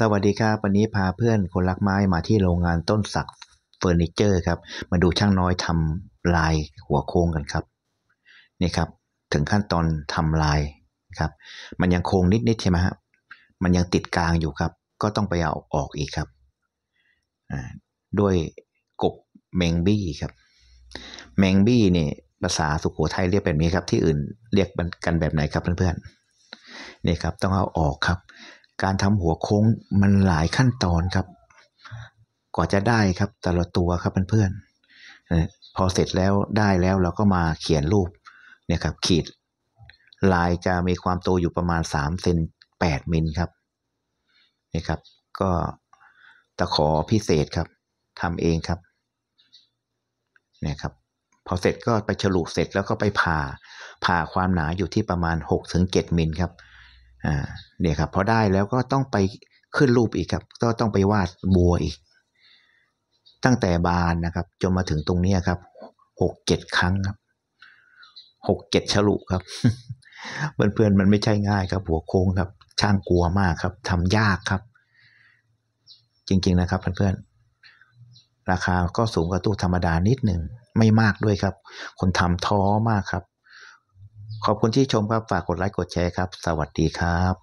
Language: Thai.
สวัสดีครับ วันนี้พาเพื่อนคนรักไม้มาที่โรงงานต้นสักเฟอร์นิเจอร์ครับ มาดูช่างน้อยทำลายหัวโค้งกันครับนี่ครับ ถึงขั้นตอนทำลายครับ มันยังโค้งนิดๆใช่ไหมฮะมันยังติดกลางอยู่ครับ ก็ต้องไปเอาออกอีกครับ ด้วยกบเมงบี้ครับเมงบี้เนี่ยภาษาสุโขทัยเรียกแบบนี้ครับ ที่อื่นเรียกกันแบบไหนครับเพื่อนๆนี่ครับต้องเอาออกครับการทำหัวโค้งมันหลายขั้นตอนครับ กว่าจะได้ครับแต่ละตัวครับเพื่อนๆพอเสร็จแล้วได้แล้วเราก็มาเขียนรูปเนี่ยครับ ขีดลายจะมีความโตอยู่ประมาณ3เซน8มิลครับนี่ครับ ก็ตะขอพิเศษครับทำเองครับ เนี่ยครับ พอเสร็จก็ไปฉลุเสร็จแล้วก็ไปผ่าผ่าความหนาอยู่ที่ประมาณ6-7มิลครับ่าเนี่ยครับ พอได้แล้วก็ต้องไปขึ้นรูปอีกครับ ก็ต้องไปวาดบัวอีก ตั้งแต่บานนะครับ จนมาถึงตรงนี้ครับหกเจ็ดครั้งครับหกเจ็ดฉลุครับเพื่อนเพื่อนมันไม่ใช่ง่ายครับ หัวโค้งครับ ช่างกลัวมากครับ ทำยากครับ จริง ๆ นะครับเพื่อนๆราคาก็สูงกว่าตู้ธรรมดานิดหนึ่ง ไม่มากด้วยครับ คนทำท้อมากครับขอบคุณที่ชมครับฝากกดไลค์กดแชร์ครับ สวัสดีครับ